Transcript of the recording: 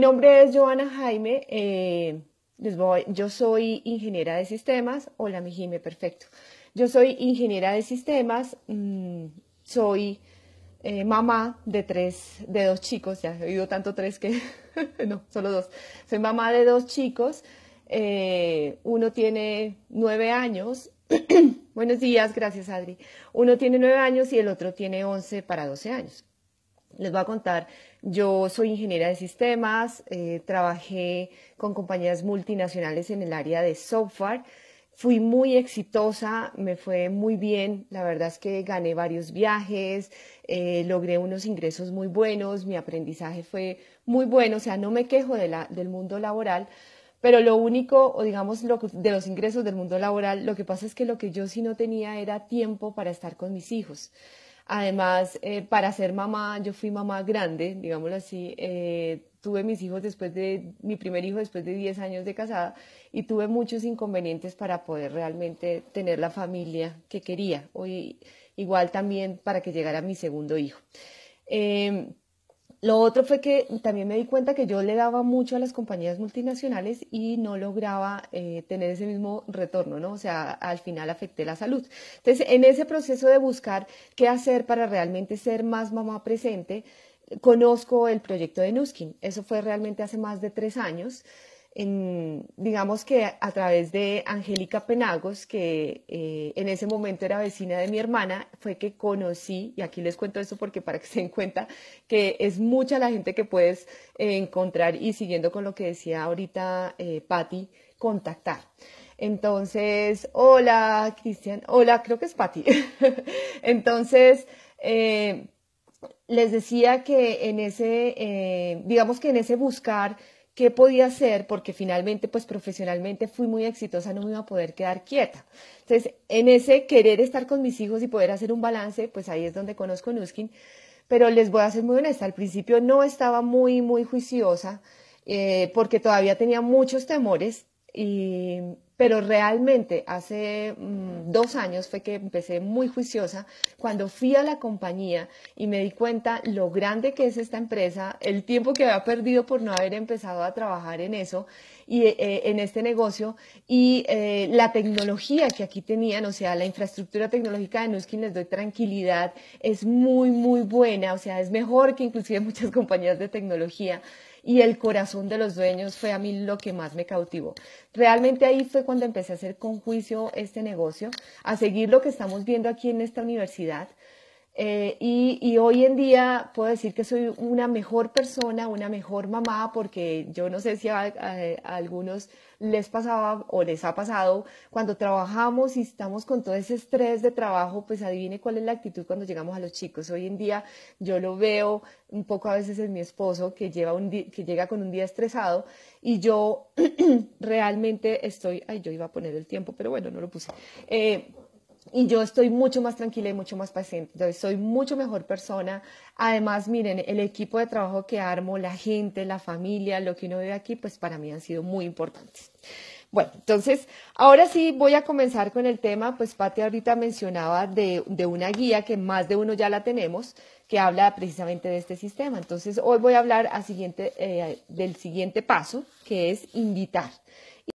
nombre es Joana Jaime. Eh, les voy, yo soy ingeniera de sistemas. Hola, mi Jime, perfecto. Yo soy ingeniera de sistemas. Mm, soy eh, mamá de tres, de dos chicos. Ya he oído tanto tres que no, solo dos. Soy mamá de dos chicos. Eh, uno tiene nueve años. Buenos días, gracias Adri. Uno tiene nueve años y el otro tiene once para doce años. Les voy a contar yo soy ingeniera de sistemas, eh, trabajé con compañías multinacionales en el área de software. Fui muy exitosa, me fue muy bien, la verdad es que gané varios viajes, eh, logré unos ingresos muy buenos, mi aprendizaje fue muy bueno, o sea, no me quejo del mundo laboral, pero lo único, o digamos, lo, de los ingresos del mundo laboral, lo que pasa es que lo que yo sí no tenía era tiempo para estar con mis hijos. Además, eh, para ser mamá, yo fui mamá grande, digámoslo así. Eh, tuve mis hijos después de, mi primer hijo después de 10 años de casada y tuve muchos inconvenientes para poder realmente tener la familia que quería. Hoy, igual también para que llegara mi segundo hijo. Em, lo otro fue que también me di cuenta que yo le daba mucho a las compañías multinacionales y no lograba eh, tener ese mismo retorno, ¿no? O sea, al final afecté la salud. Entonces, en ese proceso de buscar qué hacer para realmente ser más mamá presente, conozco el proyecto de Nuskin. Eso fue realmente hace más de tres años digamos que a través de Angélica Penagos, que eh, en ese momento era vecina de mi hermana, fue que conocí, y aquí les cuento esto porque para que se den cuenta que es mucha la gente que puedes eh, encontrar y siguiendo con lo que decía ahorita eh, Patti, contactar. Entonces, hola Cristian, hola, creo que es Patti. Entonces, les decía que en ese, digamos que en ese buscar, qué podía hacer, porque finalmente, pues profesionalmente fui muy exitosa, no me iba a poder quedar quieta. Entonces, en ese querer estar con mis hijos y poder hacer un balance, pues ahí es donde conozco Nuskin. Pero les voy a ser muy honesta, al principio no estaba muy, muy juiciosa, eh, porque todavía tenía muchos temores, y, pero realmente hace mm, dos años fue que empecé muy juiciosa cuando fui a la compañía y me di cuenta lo grande que es esta empresa, el tiempo que había perdido por no haber empezado a trabajar en eso y eh, en este negocio y eh, la tecnología que aquí tenían, o sea, la infraestructura tecnológica de Nuskin les doy tranquilidad, es muy, muy buena, o sea, es mejor que inclusive muchas compañías de tecnología y el corazón de los dueños fue a mí lo que más me cautivó. Realmente ahí fue cuando empecé a hacer con juicio este negocio, a seguir lo que estamos viendo aquí en esta universidad eh, y, hoy en día puedo decir que soy una mejor persona, una mejor mamá, porque yo no sé si a, algunos les pasaba o les ha pasado, cuando trabajamos y estamos con todo ese estrés de trabajo, pues adivine cuál es la actitud cuando llegamos a los chicos. Hoy en día yo lo veo un poco a veces en mi esposo, que, lleva un que llega con un día estresado, y yo realmente estoy, ay, yo iba a poner el tiempo, pero bueno, no lo puse. Eh, y yo estoy mucho más tranquila y mucho más paciente. soy mucho mejor persona. Además, miren, el equipo de trabajo que armo, la gente, la familia, lo que uno ve aquí, pues para mí han sido muy importantes. Bueno, entonces, ahora sí voy a comenzar con el tema, pues Pati ahorita mencionaba de, una guía que más de uno ya la tenemos, que habla precisamente de este sistema. Entonces, hoy voy a hablar eh, del siguiente paso, que es invitar.